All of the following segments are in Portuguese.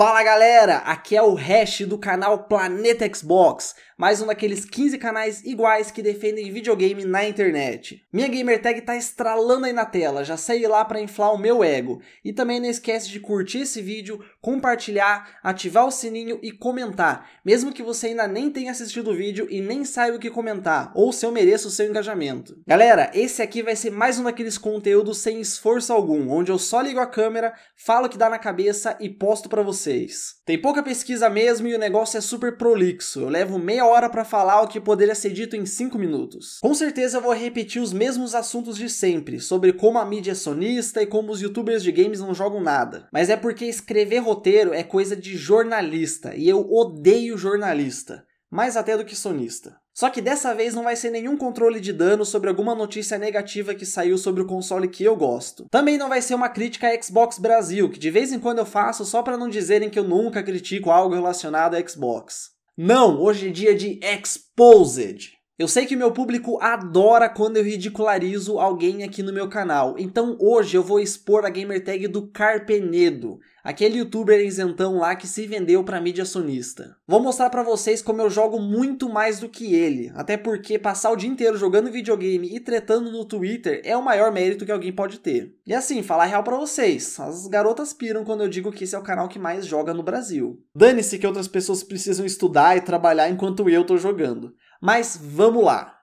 Fala galera, aqui é o Hash do canal Planeta Xbox, mais um daqueles 15 canais iguais que defendem videogame na internet. Minha gamer tag tá estralando aí na tela, já segue lá para inflar o meu ego. E também não esquece de curtir esse vídeo, compartilhar, ativar o sininho e comentar, mesmo que você ainda nem tenha assistido o vídeo e nem saiba o que comentar, ou se eu mereço o seu engajamento. Galera, esse aqui vai ser mais um daqueles conteúdos sem esforço algum, onde eu só ligo a câmera, falo o que dá na cabeça e posto para você vocês. Tem pouca pesquisa mesmo e o negócio é super prolixo. Eu levo meia hora para falar o que poderia ser dito em 5 minutos. Com certeza eu vou repetir os mesmos assuntos de sempre, sobre como a mídia é sonista e como os youtubers de games não jogam nada. Mas é porque escrever roteiro é coisa de jornalista e eu odeio jornalista, mais até do que sonista. Só que dessa vez não vai ser nenhum controle de dano sobre alguma notícia negativa que saiu sobre o console que eu gosto. Também não vai ser uma crítica à Xbox Brasil, que de vez em quando eu faço só para não dizerem que eu nunca critico algo relacionado a Xbox. Não, hoje é dia de Exposed. Eu sei que meu público adora quando eu ridicularizo alguém aqui no meu canal, então hoje eu vou expor a gamertag do Carpenedo, aquele youtuber isentão lá que se vendeu pra mídia sonista. Vou mostrar para vocês como eu jogo muito mais do que ele, até porque passar o dia inteiro jogando videogame e tretando no Twitter é o maior mérito que alguém pode ter. E assim, falar real para vocês, as garotas piram quando eu digo que esse é o canal que mais joga no Brasil. Dane-se que outras pessoas precisam estudar e trabalhar enquanto eu tô jogando. Mas vamos lá.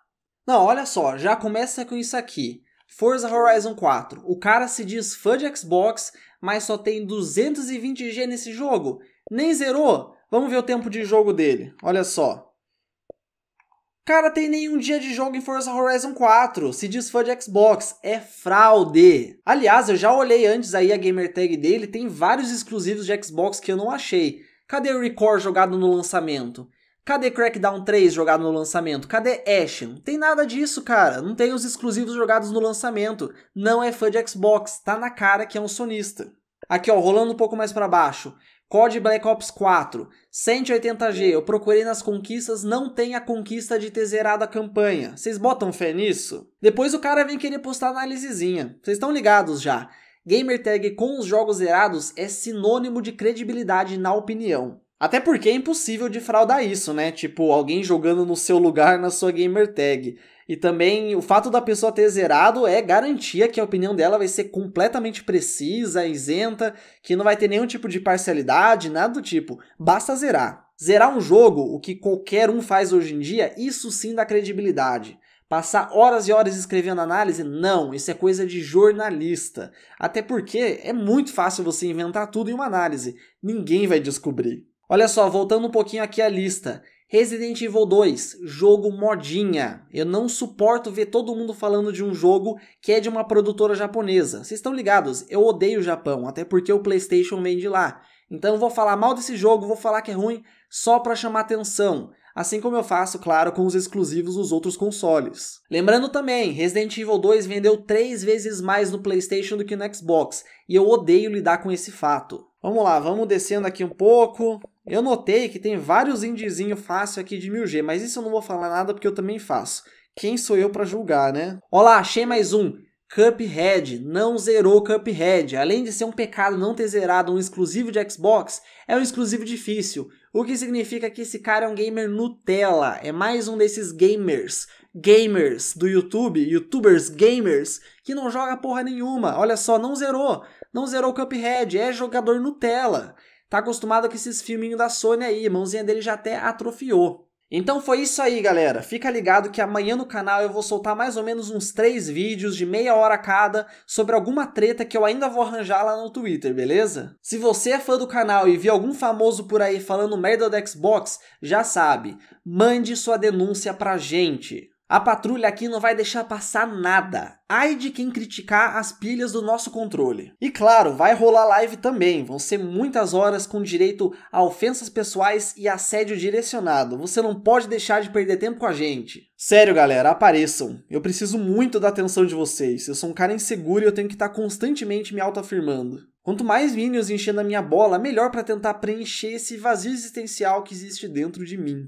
Não, olha só, já começa com isso aqui. Forza Horizon 4. O cara se diz fã de Xbox, mas só tem 220G nesse jogo. Nem zerou? Vamos ver o tempo de jogo dele. Olha só. Cara, tem nenhum dia de jogo em Forza Horizon 4. Se diz fã de Xbox, é fraude. Aliás, eu já olhei antes aí a gamer tag dele, tem vários exclusivos de Xbox que eu não achei. Cadê o Record jogado no lançamento? Cadê Crackdown 3 jogado no lançamento? Cadê Ashen? Não tem nada disso, cara. Não tem os exclusivos jogados no lançamento. Não é fã de Xbox. Tá na cara que é um sonista. Aqui, ó, rolando um pouco mais para baixo. COD Black Ops 4, 180G, eu procurei nas conquistas, não tem a conquista de ter zerado a campanha. Vocês botam fé nisso? Depois o cara vem querer postar análisezinha. Vocês estão ligados já. Gamertag com os jogos zerados é sinônimo de credibilidade na opinião. Até porque é impossível de fraudar isso, né? Tipo, alguém jogando no seu lugar na sua gamer tag. E também o fato da pessoa ter zerado é garantia que a opinião dela vai ser completamente precisa, isenta, que não vai ter nenhum tipo de parcialidade, nada do tipo. Basta zerar. Zerar um jogo, o que qualquer um faz hoje em dia, isso sim dá credibilidade. Passar horas e horas escrevendo análise? Não, isso é coisa de jornalista. Até porque é muito fácil você inventar tudo em uma análise. Ninguém vai descobrir. Olha só, voltando um pouquinho aqui à lista. Resident Evil 2, jogo modinha. Eu não suporto ver todo mundo falando de um jogo que é de uma produtora japonesa. Vocês estão ligados? Eu odeio o Japão, até porque o PlayStation vem de lá. Então eu vou falar mal desse jogo, vou falar que é ruim só para chamar atenção. Assim como eu faço, claro, com os exclusivos dos outros consoles. Lembrando também, Resident Evil 2 vendeu três vezes mais no PlayStation do que no Xbox, e eu odeio lidar com esse fato. Vamos lá, vamos descendo aqui um pouco. Eu notei que tem vários indizinho fácil aqui de 1000G, mas isso eu não vou falar nada porque eu também faço. Quem sou eu para julgar, né? Olá, achei mais um. Cuphead não zerou Cuphead. Além de ser um pecado não ter zerado um exclusivo de Xbox, é um exclusivo difícil. O que significa que esse cara é um gamer Nutella. É mais um desses gamers. Gamers do YouTube, youtubers gamers, que não joga porra nenhuma. Olha só, não zerou. Não zerou Cuphead, é jogador Nutella tá acostumado com esses filminhos da Sony aí, a mãozinha dele já até atrofiou. Então foi isso aí, galera. Fica ligado que amanhã no canal eu vou soltar mais ou menos uns três vídeos de meia hora cada sobre alguma treta que eu ainda vou arranjar lá no Twitter, beleza? Se você é fã do canal e viu algum famoso por aí falando merda do Xbox, já sabe, mande sua denúncia pra gente. A patrulha aqui não vai deixar passar nada. Ai de quem criticar as pilhas do nosso controle. E claro, vai rolar live também. Vão ser muitas horas com direito a ofensas pessoais e assédio direcionado. Você não pode deixar de perder tempo com a gente. Sério, galera, apareçam. Eu preciso muito da atenção de vocês. Eu sou um cara inseguro e eu tenho que estar tá constantemente me autoafirmando. Quanto mais Minions enchendo a minha bola, melhor para tentar preencher esse vazio existencial que existe dentro de mim.